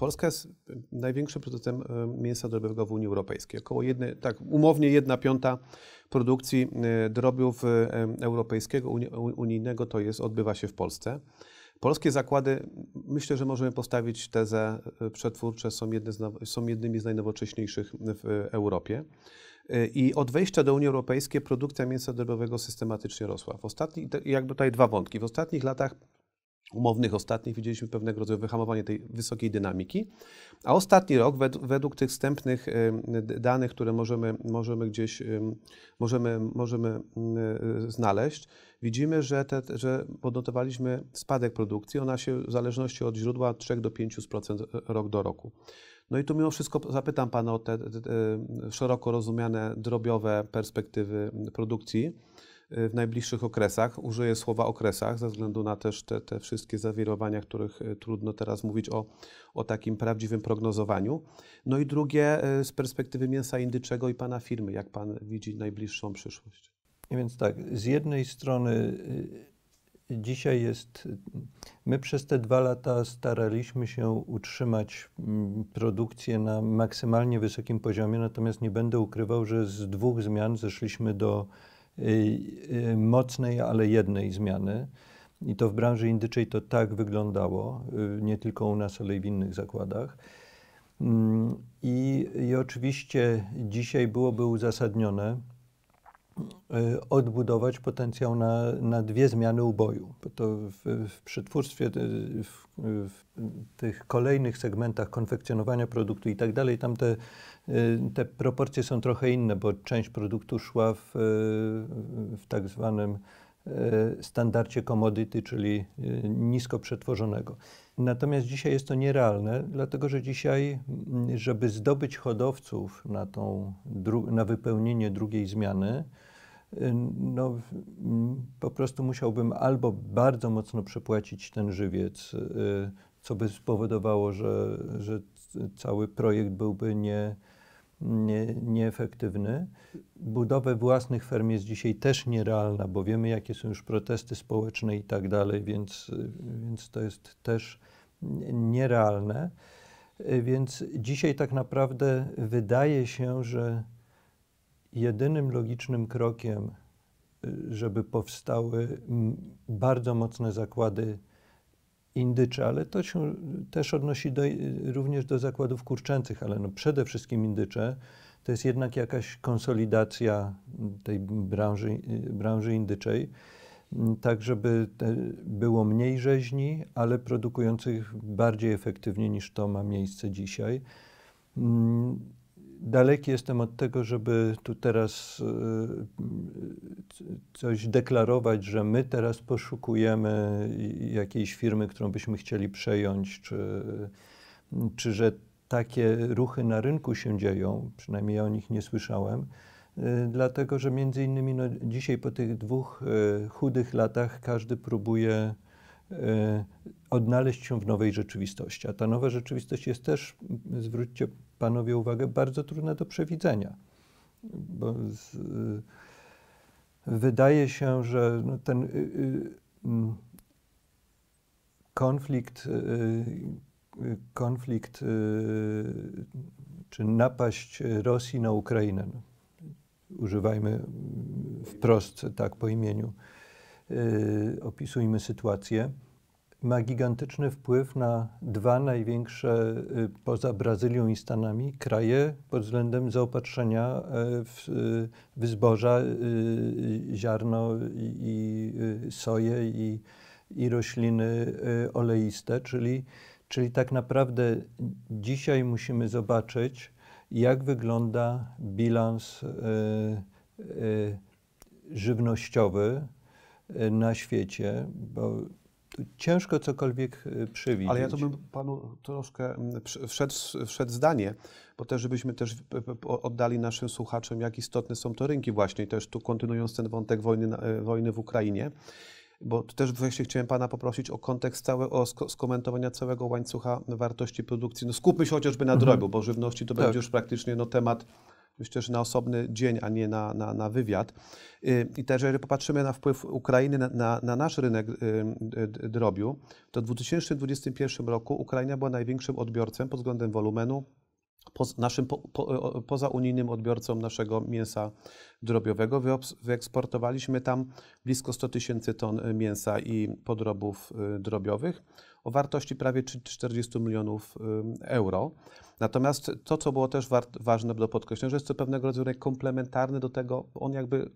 Polska jest największym producentem e, mięsa drobiowego w Unii Europejskiej. Około jednej, tak umownie jedna piąta produkcji e, drobiów e, europejskiego, unijnego to jest, odbywa się w Polsce. Polskie zakłady, myślę, że możemy postawić tezę przetwórcze, są, z, są jednymi z najnowocześniejszych w Europie. I od wejścia do Unii Europejskiej produkcja mięsa drobiowego systematycznie rosła. W ostatni, jakby tutaj dwa wątki. W ostatnich latach umownych ostatnich widzieliśmy pewnego rodzaju wyhamowanie tej wysokiej dynamiki, a ostatni rok według, tych wstępnych danych, które możemy, możemy gdzieś możemy, możemy e, znaleźć, widzimy, że, te, że podnotowaliśmy spadek produkcji. Ona się w zależności od źródła 3 do 5% e, rok do roku. No i tu mimo wszystko zapytam Pana o te, te, te e, szeroko rozumiane drobiowe perspektywy produkcji Y, w najbliższych okresach. Użyję słowa okresach ze względu na też te, te wszystkie zawirowania, których y, trudno teraz mówić o, o takim prawdziwym prognozowaniu. No i drugie y, z perspektywy mięsa indyczego i pana firmy, jak pan widzi najbliższą przyszłość. więc tak, z jednej strony dzisiaj jest. My przez te dwa lata staraliśmy się utrzymać mm, produkcję na maksymalnie wysokim poziomie, natomiast nie będę ukrywał, że z dwóch zmian zeszliśmy do Y, y, mocnej, ale jednej zmiany. I to w branży indyczej to tak wyglądało, y, nie tylko u nas, ale i w innych zakładach. Mm, I, i oczywiście dzisiaj byłoby uzasadnione odbudować potencjał na, na dwie zmiany uboju. Bo to w, w przetwórstwie, w, w, tych kolejnych segmentach konfekcjonowania produktu i tak dalej, tam te Y, te proporcje są trochę inne, bo część produktu szła w, y, w tak zwanym y, standardzie commodity, czyli nisko przetworzonego. Natomiast dzisiaj jest to nierealne, dlatego że dzisiaj, mm, żeby zdobyć hodowców na, tą, na wypełnienie drugiej zmiany, no, mm, po prostu musiałbym albo bardzo mocno przepłacić ten żywiec, co by spowodowało, że, że cały projekt byłby nie, nie, nieefektywny. Budowę własnych ferm jest dzisiaj też nierealna, bo wiemy, jakie są już protesty społeczne i tak dalej, więc, więc to jest też nierealne. Więc dzisiaj tak naprawdę wydaje się, że jedynym logicznym krokiem, żeby powstały bardzo mocne zakłady indycze, ale to się też odnosi do, również do zakładów kurczęcych, ale no przede wszystkim indycze. To jest jednak jakaś konsolidacja tej branży, branży indyczej, tak żeby było mniej rzeźni, ale produkujących bardziej efektywnie niż to ma miejsce dzisiaj. Mm, daleki jestem od tego, żeby tu teraz e, coś deklarować, że my teraz poszukujemy jakiejś firmy, którą byśmy chcieli przejąć, czy, czy że takie ruchy na rynku się dzieją, przynajmniej ja o nich nie słyszałem, e, dlatego że między innymi no, dzisiaj po tych dwóch e, chudych latach każdy próbuje odnaleźć się w nowej rzeczywistości. A ta nowa rzeczywistość jest też, zwróćcie panowie uwagę, bardzo trudne do przewidzenia. Bo z, y, wydaje się, że no ten y, y mm, konflikt, y, y, konflikt czy napaść Rosji na Ukrainę, no, używajmy mm, wprost tak po imieniu, opisujmy sytuację ma gigantyczny wpływ na dwa największe y, poza Brazylią i Stanami kraje pod względem zaopatrzenia e, w, y, w zboża, y, ziarno i soję i, i rośliny oleiste, czyli, czyli tak naprawdę dzisiaj musimy zobaczyć, jak wygląda bilans żywnościowy na świecie, bo ciężko cokolwiek e, przewidzieć. Ale ja to bym panu troszkę wszedł, wszedł zdanie, bo też żebyśmy też oddali naszym słuchaczom, jak istotne są to rynki właśnie, też tu kontynuując ten wątek wojny, e, wojny w Ukrainie bo też właśnie chciałem Pana poprosić o kontekst całego, o skomentowania całego łańcucha wartości produkcji. No skupmy się chociażby na mhm. drobiu, mhm. bo żywności to tak. będzie już praktycznie no, temat myślę, że na osobny dzień, a nie na, na, na wywiad. Y, I też jeżeli popatrzymy na wpływ Ukrainy na, na, na nasz rynek y, drobiu, to w 2021 roku Ukraina była największym odbiorcą pod względem wolumenu, poz, naszym po, po, poza unijnym odbiorcą naszego mięsa drobiowego. Wyeksportowaliśmy tam blisko 100 tysięcy ton mięsa i podrobów y, drobiowych o wartości prawie 40 milionów euro. Natomiast to, co było też ważne do podkreślenia, że jest to pewnego rodzaju komplementarny do tego, on jakby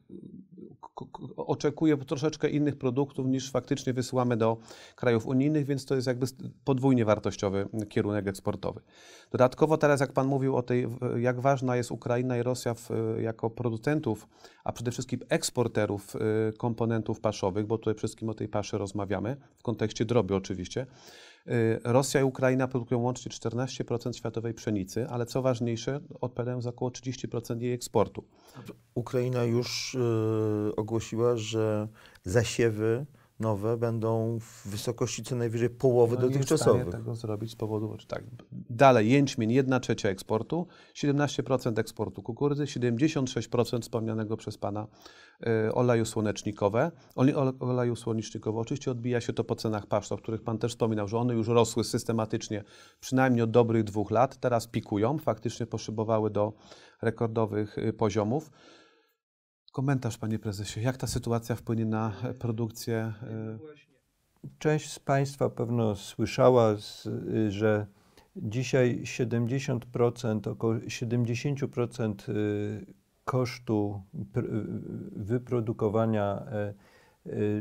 oczekuje troszeczkę innych produktów niż faktycznie wysyłamy do krajów unijnych, więc to jest jakby podwójnie wartościowy kierunek eksportowy. Dodatkowo teraz, jak Pan mówił o tej, jak ważna jest Ukraina i Rosja w, jako producentów, a przede wszystkim eksporterów y, komponentów paszowych, bo tutaj wszystkim o tej paszy rozmawiamy, w kontekście drobiu oczywiście, Y, Rosja i Ukraina produkują łącznie 14% światowej pszenicy, ale co ważniejsze, odpowiadają za około 30% jej eksportu. Ukraina już y, ogłosiła, że zasiewy nowe będą w wysokości co najwyżej połowy no dotychczasowych. Nie tego zrobić z powodu, czy tak, dalej jęczmień 1 trzecia eksportu, 17% eksportu kukurydzy, 76% wspomnianego przez Pana y, oleju słonecznikowe. Ole, oleju słonecznikowe oczywiście odbija się to po cenach pasz, o których Pan też wspominał, że one już rosły systematycznie przynajmniej od dobrych dwóch lat, teraz pikują, faktycznie poszybowały do rekordowych y, poziomów. Komentarz, panie prezesie, jak ta sytuacja wpłynie na e, produkcję? E? Część z państwa pewno słyszała, y, że dzisiaj 70%, około 70% y, kosztu y, wyprodukowania e,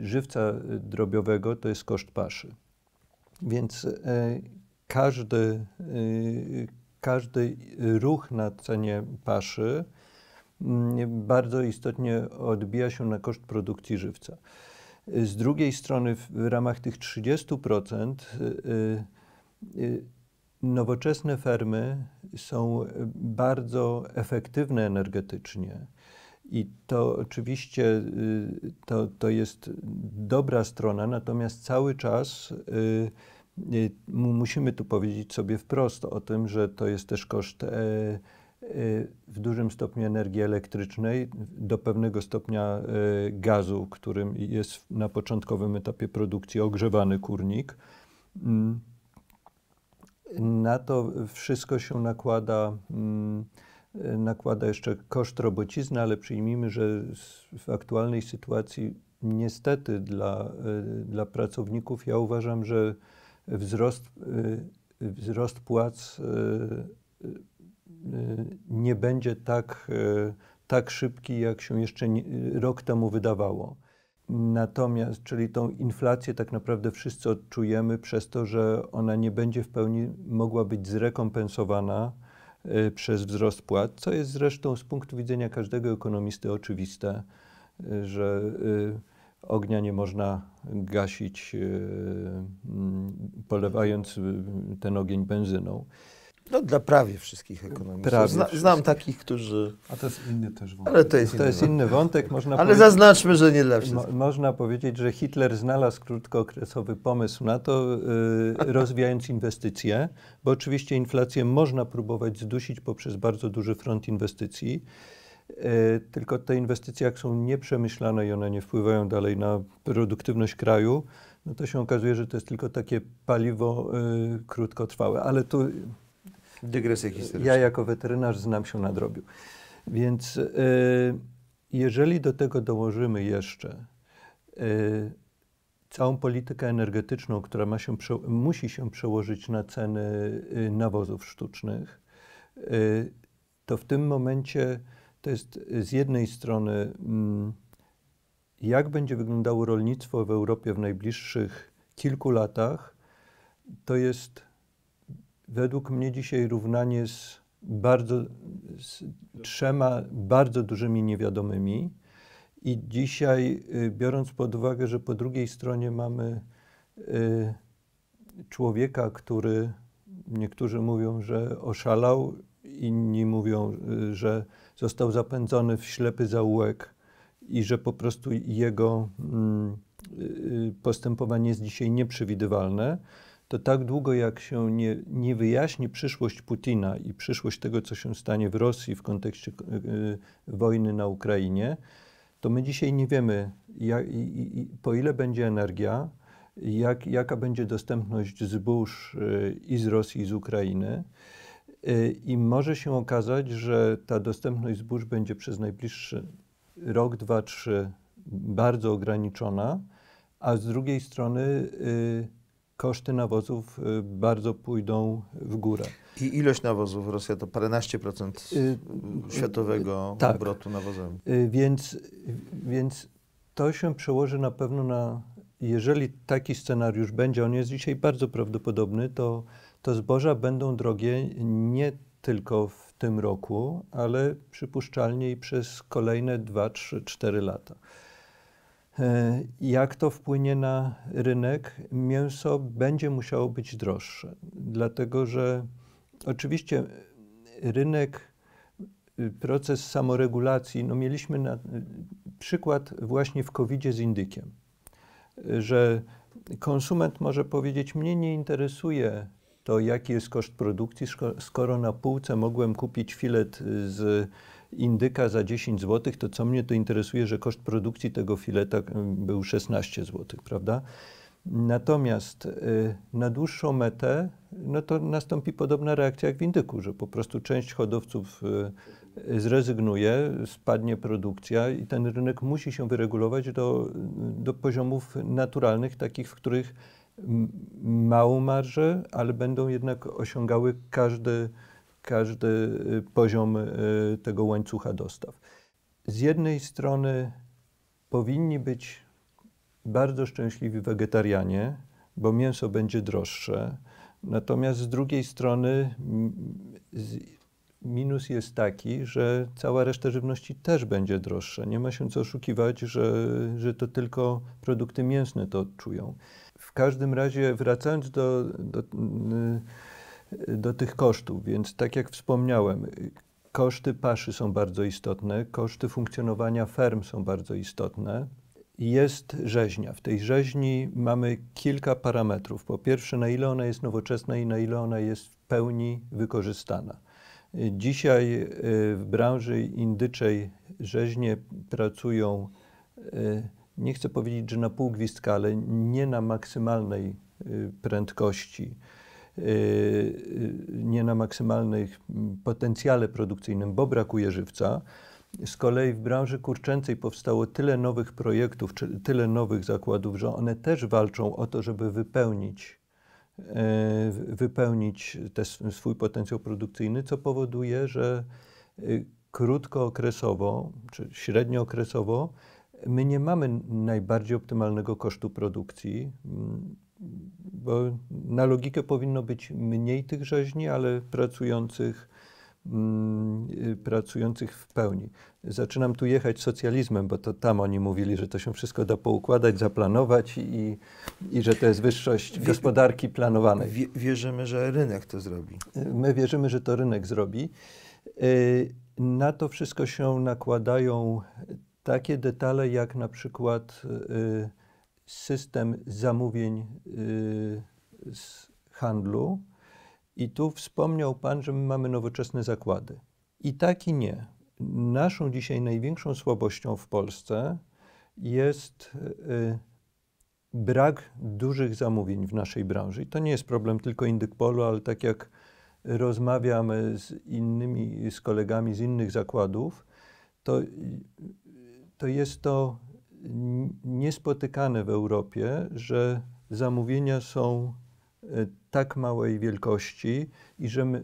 żywca drobiowego to jest koszt paszy. Więc każdy, każdy ruch na cenie paszy bardzo istotnie odbija się na koszt produkcji żywca. Z drugiej strony, w ramach tych 30% y, y, y, nowoczesne fermy są bardzo efektywne energetycznie. I to oczywiście to, to jest dobra strona, natomiast cały czas musimy tu powiedzieć sobie wprost o tym, że to jest też koszt e, Y, w dużym stopniu energii elektrycznej, do pewnego stopnia y, gazu, którym jest na początkowym etapie produkcji ogrzewany kurnik. Mm, na to wszystko się nakłada, mm, y, nakłada jeszcze koszt robocizny, ale przyjmijmy, że w aktualnej sytuacji niestety dla, dla pracowników ja uważam, że wzrost, wzrost płac Y, nie będzie tak, y, tak szybki, jak się jeszcze rok temu wydawało. Natomiast, czyli tą inflację tak naprawdę wszyscy odczujemy przez to, że ona nie będzie w pełni mogła być zrekompensowana y, przez wzrost płat. co jest zresztą z punktu widzenia każdego ekonomisty oczywiste, że ognia nie można gasić polewając ten ogień benzyną. No dla prawie wszystkich ekonomistów. Prawie Zna, Znam takich, którzy... A to jest inny też wątek. Ale to jest, to inny, jest wątek. inny wątek. Można Ale zaznaczmy, że nie dla wszystkich. Mo można powiedzieć, że Hitler znalazł krótkookresowy pomysł na to, yy, rozwijając inwestycje, bo oczywiście inflację można próbować zdusić poprzez bardzo duży front inwestycji, yy, tylko te inwestycje, jak są nieprzemyślane i one nie wpływają dalej na produktywność kraju, no to się okazuje, że to jest tylko takie paliwo yy, krótkotrwałe. Ale tu Dygresja historyczna. Ja jako weterynarz znam się na drobiu. Więc e, jeżeli do tego dołożymy jeszcze e, całą politykę energetyczną, która ma się, musi się przełożyć na ceny e, nawozów sztucznych, to w tym momencie to jest z jednej strony, mm, jak będzie wyglądało rolnictwo w Europie w najbliższych kilku latach, to jest według mnie dzisiaj równanie z bardzo z trzema bardzo dużymi niewiadomymi. I dzisiaj, y, biorąc pod uwagę, że po drugiej stronie mamy y, człowieka, który niektórzy mówią, że oszalał, inni mówią, y, że został zapędzony w ślepy zaułek i że po prostu jego mm, postępowanie jest dzisiaj nieprzewidywalne to tak długo jak się nie, nie wyjaśni przyszłość Putina i przyszłość tego, co się stanie w Rosji w kontekście y, wojny na Ukrainie, to my dzisiaj nie wiemy, jak, i, i, po ile będzie energia, jak, jaka będzie dostępność zbóż y, i z Rosji, i z Ukrainy. Y, I może się okazać, że ta dostępność zbóż będzie przez najbliższy rok, dwa, trzy bardzo ograniczona, a z drugiej strony koszty nawozów y, bardzo pójdą w górę. I ilość nawozów Rosja to paręnaście procent y, y, światowego tak. obrotu nawozami. Więc, więc to się przełoży na pewno na, jeżeli taki scenariusz będzie, on jest dzisiaj bardzo prawdopodobny, to, to zboża będą drogie nie tylko w tym roku, ale przypuszczalnie i przez kolejne 2, 3, 4 lata. E, jak to wpłynie na rynek? Mięso będzie musiało być droższe, dlatego że oczywiście rynek, y, proces samoregulacji, no mieliśmy na, y, przykład właśnie w covid z indykiem, że konsument może powiedzieć, mnie nie interesuje to jaki jest koszt produkcji, skoro na półce mogłem kupić filet y, z indyka za 10 zł, to co mnie to interesuje, że koszt produkcji tego fileta y, był 16 zł, prawda? Natomiast y, na dłuższą metę no to nastąpi podobna reakcja jak w indyku, że po prostu część hodowców zrezygnuje, spadnie produkcja i ten rynek musi się wyregulować do, do poziomów naturalnych, takich, w których małą marżę, ale będą jednak osiągały każdy, każdy y, poziom y, tego łańcucha dostaw. Z jednej strony powinni być bardzo szczęśliwi wegetarianie, bo mięso będzie droższe, natomiast z drugiej strony Minus jest taki, że cała reszta żywności też będzie droższa. Nie ma się co oszukiwać, że, że to tylko produkty mięsne to odczują. W każdym razie, wracając do, do, y, do tych kosztów, więc tak jak wspomniałem, koszty paszy są bardzo istotne, koszty funkcjonowania ferm są bardzo istotne. Jest rzeźnia. W tej rzeźni mamy kilka parametrów. Po pierwsze, na ile ona jest nowoczesna i na ile ona jest w pełni wykorzystana. Dzisiaj y, w branży indyczej rzeźnie pracują, y, nie chcę powiedzieć, że na półgwizdka, ale nie na maksymalnej y, prędkości, nie na maksymalnych mm, potencjale produkcyjnym, bo brakuje żywca. Z kolei w branży kurczęcej powstało tyle nowych projektów, tyle nowych zakładów, że one też walczą o to, żeby wypełnić E, wypełnić swój potencjał produkcyjny, co powoduje, że e, krótkookresowo czy średniookresowo my nie mamy najbardziej optymalnego kosztu produkcji, mm, bo na logikę powinno być mniej tych rzeźni, ale pracujących Mm, y, pracujących w pełni. Zaczynam tu jechać socjalizmem, bo to tam oni mówili, że to się wszystko da poukładać, zaplanować i, i że to jest wyższość Wie, gospodarki planowanej. Wie, wierzymy, że rynek to zrobi. Y, my wierzymy, że to rynek zrobi. Y, na to wszystko się nakładają takie detale, jak na przykład system zamówień z handlu, i tu wspomniał Pan, że my mamy nowoczesne zakłady. I tak i nie. Naszą dzisiaj największą słabością w Polsce jest y, brak dużych zamówień w naszej branży. I to nie jest problem tylko Indykpolu, ale tak jak rozmawiam z innymi, z kolegami z innych zakładów, to, to jest to niespotykane w Europie, że zamówienia są Y, tak małej wielkości i że my,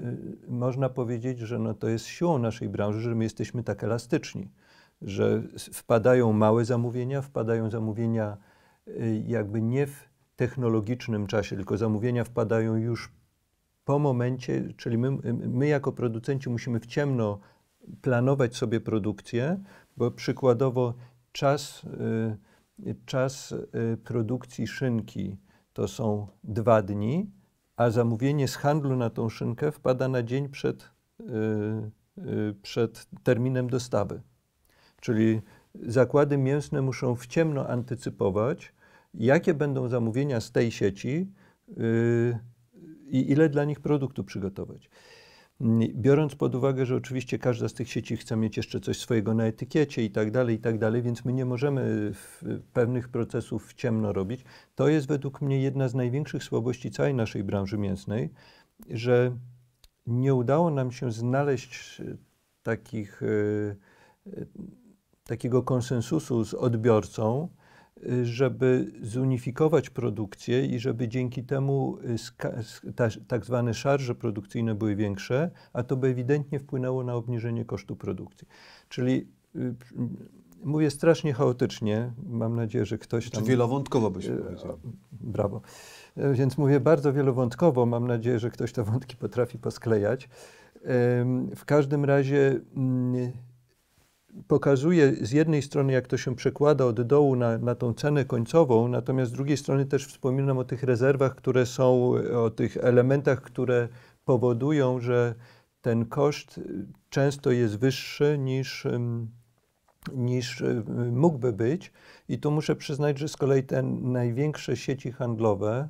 y, można powiedzieć, że no to jest siłą naszej branży, że my jesteśmy tak elastyczni, że wpadają małe zamówienia, wpadają zamówienia y, jakby nie w technologicznym czasie, tylko zamówienia wpadają już po momencie, czyli my, my jako producenci musimy w ciemno planować sobie produkcję, bo przykładowo czas, czas produkcji szynki, to są dwa dni, a zamówienie z handlu na tą szynkę wpada na dzień przed, y, y, przed terminem dostawy. Czyli zakłady mięsne muszą w ciemno antycypować, jakie będą zamówienia z tej sieci y, i ile dla nich produktu przygotować. Biorąc pod uwagę, że oczywiście każda z tych sieci chce mieć jeszcze coś swojego na etykiecie i tak dalej, i tak dalej, więc my nie możemy pewnych procesów w ciemno robić, to jest według mnie jedna z największych słabości całej naszej branży mięsnej, że nie udało nam się znaleźć e, takich, e, e, takiego konsensusu z odbiorcą, żeby zunifikować produkcję i żeby dzięki temu y, tak zwane szarże produkcyjne były większe, a to by ewidentnie wpłynęło na obniżenie kosztu produkcji. Czyli y, mówię strasznie chaotycznie, mam nadzieję, że ktoś znaczy tam... Czy wielowątkowo byś y, powiedział. Brawo. Więc mówię bardzo wielowątkowo, mam nadzieję, że ktoś te wątki potrafi posklejać. W każdym razie mm, pokazuje z jednej strony, jak to się przekłada od dołu na, na tą cenę końcową, natomiast z drugiej strony też wspominam o tych rezerwach, które są, o tych elementach, które powodują, że ten koszt y, często jest wyższy niż, niż y, mógłby być. I tu muszę przyznać, że z kolei te największe sieci handlowe,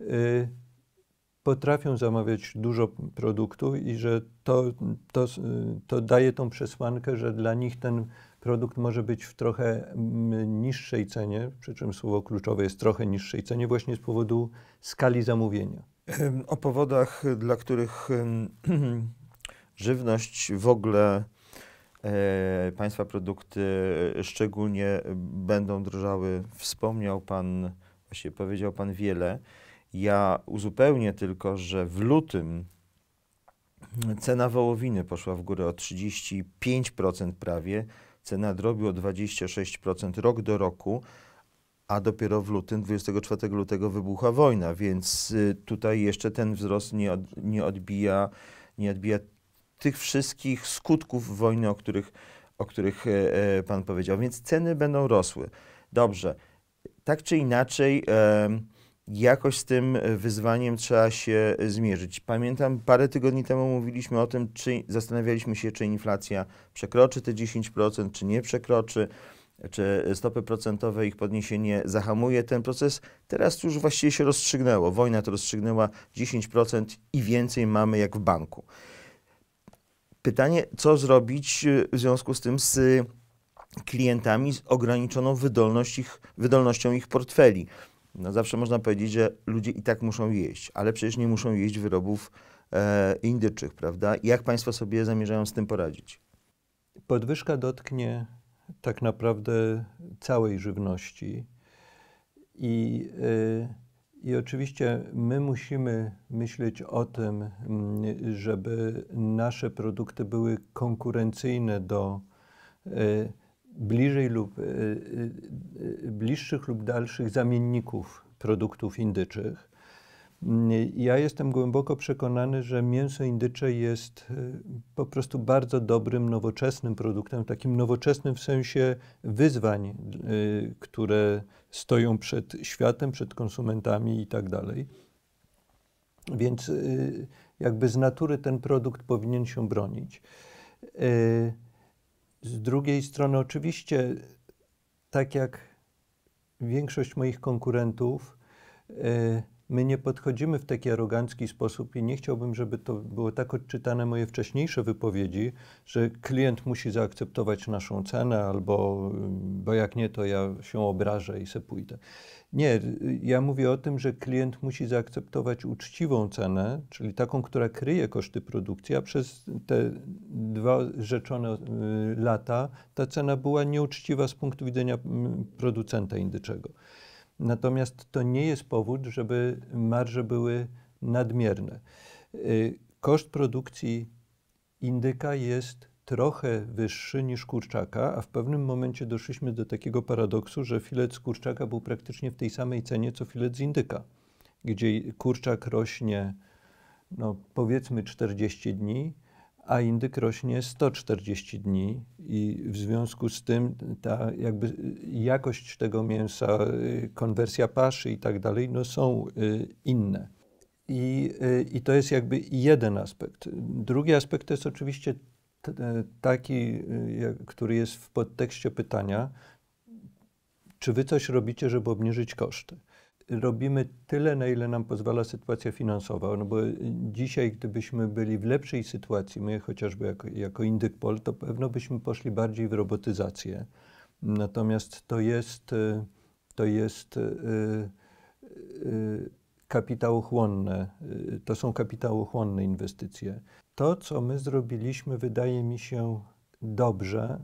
y, potrafią zamawiać dużo produktów i że to, to, to daje tą przesłankę, że dla nich ten produkt może być w trochę mm, niższej cenie, przy czym słowo kluczowe jest trochę niższej cenie właśnie z powodu skali zamówienia. O powodach, dla których żywność w ogóle e, Państwa produkty e, szczególnie będą drżały, wspomniał Pan, właściwie powiedział Pan wiele. Ja uzupełnię tylko, że w lutym cena wołowiny poszła w górę o 35% prawie, cena drobiu o 26% rok do roku, a dopiero w lutym, 24 lutego wybucha wojna, więc y, tutaj jeszcze ten wzrost nie, od, nie, odbija, nie odbija tych wszystkich skutków wojny, o których, o których e, e, Pan powiedział. Więc ceny będą rosły. Dobrze. Tak czy inaczej, jakoś z tym e, wyzwaniem trzeba się e, zmierzyć. Pamiętam, parę tygodni temu mówiliśmy o tym, czy zastanawialiśmy się, czy inflacja przekroczy te 10%, czy nie przekroczy, czy e, stopy procentowe ich podniesienie zahamuje ten proces. Teraz już właściwie się rozstrzygnęło. Wojna to rozstrzygnęła 10% i więcej mamy jak w banku. Pytanie, co zrobić w związku z tym z klientami z ograniczoną wydolność ich, wydolnością ich portfeli no zawsze można powiedzieć, że ludzie i tak muszą jeść, ale przecież nie muszą jeść wyrobów e, indyczych, prawda? Jak państwo sobie zamierzają z tym poradzić? Podwyżka dotknie tak naprawdę całej żywności i, e, i oczywiście my musimy myśleć o tym, żeby nasze produkty były konkurencyjne do e, bliżej lub y, y, y, bliższych lub dalszych zamienników produktów indyczych. Mm, ja jestem głęboko przekonany, że mięso indycze jest po prostu bardzo dobrym, nowoczesnym produktem, takim nowoczesnym w sensie wyzwań, które stoją przed światem, przed konsumentami i tak dalej. Więc jakby z natury ten produkt powinien się bronić. Z drugiej strony, oczywiście, tak jak większość moich konkurentów, y, my nie podchodzimy w taki arogancki sposób i nie chciałbym, żeby to było tak odczytane moje wcześniejsze wypowiedzi, że klient musi zaakceptować naszą cenę albo, mm, bo jak nie, to ja się obrażę i se pójdę. Nie, ja mówię o tym, że klient musi zaakceptować uczciwą cenę, czyli taką, która kryje koszty produkcji, a przez te dwa rzeczone y, lata ta cena była nieuczciwa z punktu widzenia mm, producenta indyczego. Natomiast to nie jest powód, żeby marże były nadmierne. Y, koszt produkcji indyka jest trochę wyższy niż kurczaka, a w pewnym momencie doszliśmy do takiego paradoksu, że filet z kurczaka był praktycznie w tej samej cenie co filet z indyka, gdzie kurczak rośnie no, powiedzmy 40 dni, a indyk rośnie 140 dni i w związku z tym ta jakby jakość tego mięsa, konwersja paszy i tak dalej, no są y, inne. I, y, I to jest jakby jeden aspekt. Drugi aspekt to jest oczywiście e, taki, y, który jest w podtekście pytania, czy wy coś robicie, żeby obniżyć koszty? robimy tyle, na ile nam pozwala sytuacja finansowa. No bo dzisiaj, gdybyśmy byli w lepszej sytuacji, my chociażby jako, jako Indykpol, to pewno byśmy poszli bardziej w robotyzację. Natomiast to jest, e, to jest e, e, kapitałochłonne, to są kapitałochłonne inwestycje. To, co my zrobiliśmy, wydaje mi się dobrze,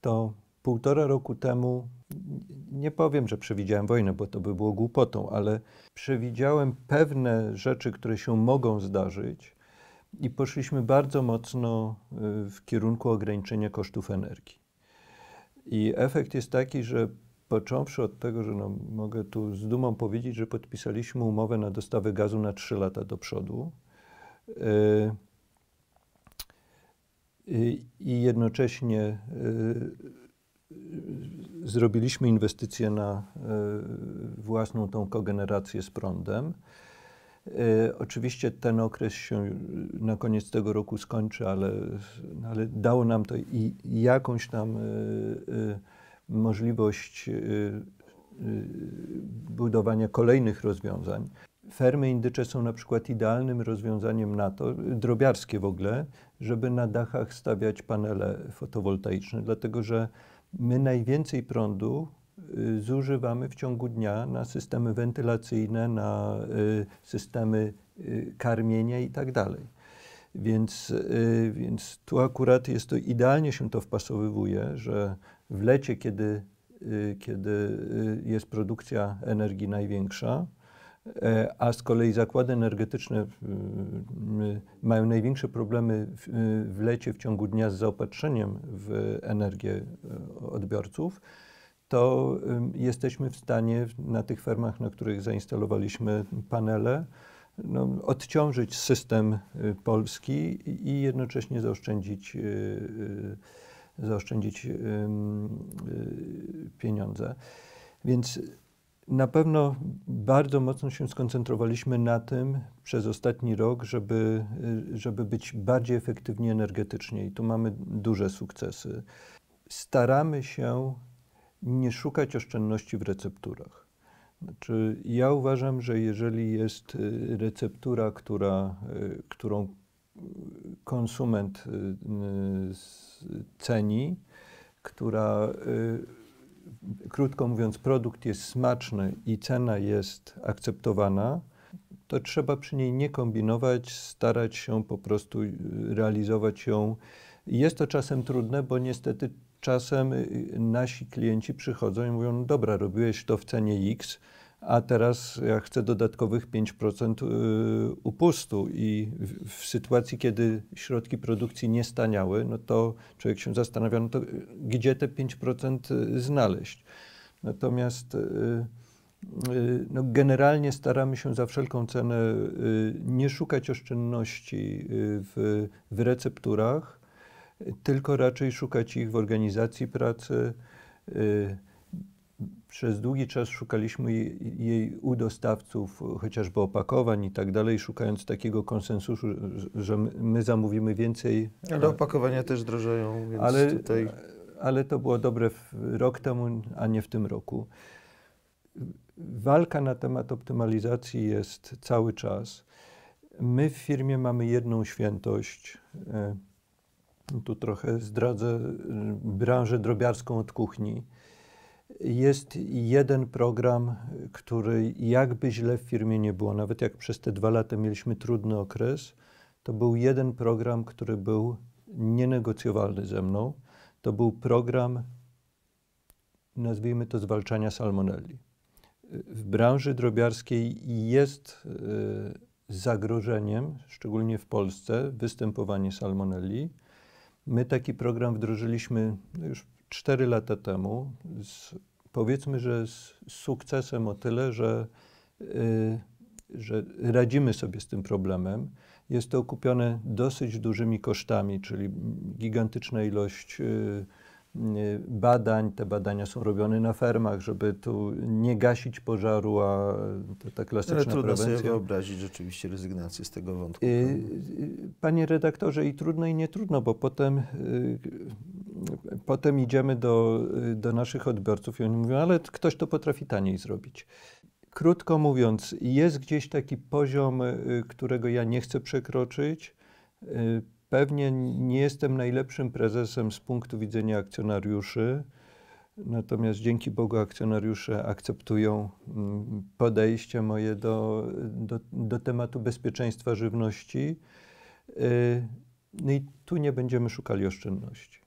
to półtora roku temu, nie powiem, że przewidziałem wojnę, bo to by było głupotą, ale przewidziałem pewne rzeczy, które się mogą zdarzyć i poszliśmy bardzo mocno y, w kierunku ograniczenia kosztów energii. I efekt jest taki, że począwszy od tego, że no, mogę tu z dumą powiedzieć, że podpisaliśmy umowę na dostawę gazu na 3 lata do przodu. Yy, I jednocześnie yy, zrobiliśmy inwestycje na e, własną tą kogenerację z prądem. E, oczywiście ten okres się na koniec tego roku skończy, ale, no, ale dało nam to i jakąś tam e, możliwość budowania kolejnych rozwiązań. Fermy indycze są na przykład idealnym rozwiązaniem na to, drobiarskie w ogóle, żeby na dachach stawiać panele fotowoltaiczne, dlatego że My najwięcej prądu y, zużywamy w ciągu dnia na systemy wentylacyjne, na y, systemy y, karmienia i tak dalej. Więc, więc tu akurat jest to idealnie się to wpasowywuje, że w lecie, kiedy, kiedy jest produkcja energii największa, E, a z kolei zakłady energetyczne mają największe problemy w lecie w ciągu dnia z zaopatrzeniem w energię e, odbiorców, to jesteśmy w stanie na tych fermach, na których zainstalowaliśmy panele, no, odciążyć system e, polski i jednocześnie zaoszczędzić, zaoszczędzić pieniądze. Więc na pewno bardzo mocno się skoncentrowaliśmy na tym przez ostatni rok, żeby, y, żeby być bardziej efektywni energetycznie i tu mamy duże sukcesy. Staramy się nie szukać oszczędności w recepturach. Znaczy, ja uważam, że jeżeli jest y, receptura, która, y, którą konsument ceni, która krótko mówiąc, produkt jest smaczny i cena jest akceptowana, to trzeba przy niej nie kombinować, starać się po prostu y, realizować ją. Jest to czasem trudne, bo niestety czasem y, nasi klienci przychodzą i mówią: Dobra, robiłeś to w cenie X, a teraz ja chcę dodatkowych 5% y, upustu i w sytuacji, kiedy środki produkcji nie staniały, no to człowiek się zastanawia, no to y, gdzie te 5% y, znaleźć. Natomiast no generalnie staramy się za wszelką cenę nie szukać oszczędności w, w recepturach, tylko raczej szukać ich w organizacji pracy, przez długi czas szukaliśmy jej u dostawców, e, chociażby opakowań i tak dalej, szukając takiego konsensusu, że my zamówimy więcej. Ale opakowania też drożeją, więc ale, tutaj... Ale to było dobre rok temu, a nie w tym roku. Walka na temat optymalizacji jest cały czas. My w firmie mamy jedną świętość. E, tu trochę zdradzę e, branżę drobiarską od kuchni jest jeden program, który jakby źle w firmie nie było, nawet jak przez te dwa lata mieliśmy trudny okres, to był jeden program, który był nienegocjowalny ze mną. To był program, nazwijmy to, zwalczania salmonelli. W branży drobiarskiej jest e, zagrożeniem, szczególnie w Polsce, występowanie salmonelli. My taki program wdrożyliśmy no już 4 lata temu, z, powiedzmy, że z sukcesem o tyle, że, y, że radzimy sobie z tym problemem. Jest to okupione dosyć dużymi kosztami, czyli gigantyczna ilość. Y, Y, badań. Te badania są robione na fermach, żeby tu nie gasić pożaru, a to ta klasyczna Ale trudno prewencja. sobie wyobrazić rzeczywiście rezygnację z tego wątku. Y, y, panie redaktorze, i trudno i nie trudno, bo potem, potem idziemy do, do naszych odbiorców i oni mówią, ale ktoś to potrafi taniej zrobić krótko mówiąc, jest gdzieś taki poziom, którego ja nie chcę przekroczyć. Pewnie nie jestem najlepszym prezesem z punktu widzenia akcjonariuszy, natomiast dzięki Bogu akcjonariusze akceptują mm, podejście moje do, do, do tematu bezpieczeństwa żywności. Y, no i tu nie będziemy szukali oszczędności.